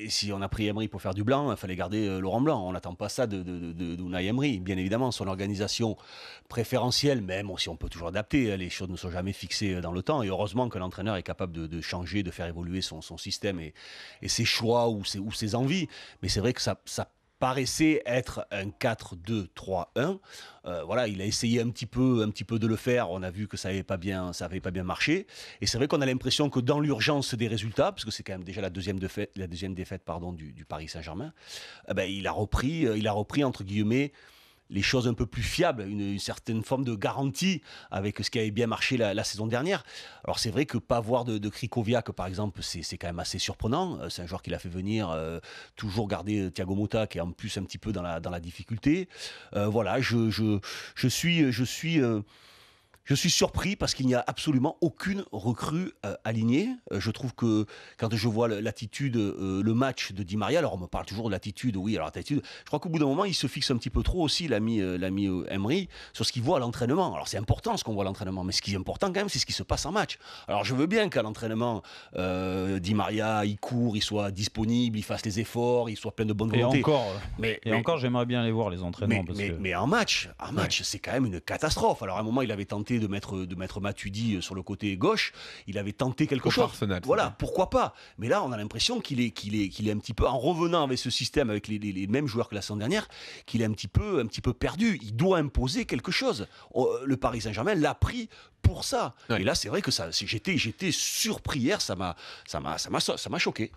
et si on a pris Emery pour faire du blanc, il fallait garder euh, Laurent Blanc. On n'attend pas ça de, de, Emery. Bien évidemment, son organisation préférentielle, même si on peut toujours adapter, hein, les choses ne sont jamais fixées euh, dans le temps. Et heureusement que l'entraîneur est capable de, changer, de faire évoluer son, système et, ses choix ou ses, envies. Mais c'est vrai que ça, ça paraissait être un 4-2-3-1. Euh, voilà, il a essayé un petit peu, un petit peu de le faire. On a vu que ça n'avait pas bien, pas bien marché. Et c'est vrai qu'on a l'impression que dans l'urgence des résultats, parce que c'est quand même déjà la deuxième défaite, la deuxième défaite pardon du, Paris Saint-Germain, eh ben, il a repris, euh, il a repris entre guillemets les choses un peu plus fiables, une, certaine forme de garantie avec ce qui avait bien marché la, saison dernière. Alors c'est vrai que pas voir de, de Krikoviak, par exemple, c'est quand même assez surprenant. Euh, c'est un joueur qui l'a fait venir, euh, toujours garder euh, Thiago Mota, qui est en plus un petit peu dans la, dans la difficulté. voilà, je, je, suis... Je suis je suis surpris parce qu'il n'y a absolument aucune recrue euh, alignée. Euh, je trouve que quand je vois l'attitude, euh, le match de Di Maria, alors on me parle toujours de l'attitude, oui, alors l'attitude. Je crois qu'au bout d'un moment, il se fixe un petit peu trop aussi, l'ami Emery, sur ce qu'il voit à l'entraînement. Alors c'est important ce qu'on voit à l'entraînement, mais ce qui est important quand même, c'est ce qui se passe en match. Alors je veux bien qu'à l'entraînement, Di Maria, il court, il soit disponible, il fasse les efforts, il soit plein de bonne volonté. Et encore, mais, encore j'aimerais bien les voir, les entraînements. Mais, en match, en match, c'est quand même une catastrophe. Alors à un moment, il avait tenté de mettre, de mettre euh, sur le côté gauche, il avait tenté quelque chose. voilà, pourquoi pas Mais là, on a l'impression qu'il est, qu'il est, qu'il est un petit peu, en revenant avec ce système, avec les, mêmes joueurs que la semaine dernière, qu'il est un petit, peu, un petit peu perdu. Il doit imposer quelque chose. Oh, euh, le Paris Saint-Germain l'a pris pour ça. Et là, c'est vrai que ça, j'étais, j'étais surpris hier, ça m'a, ça m'a, ça m'a, ça m'a choqué.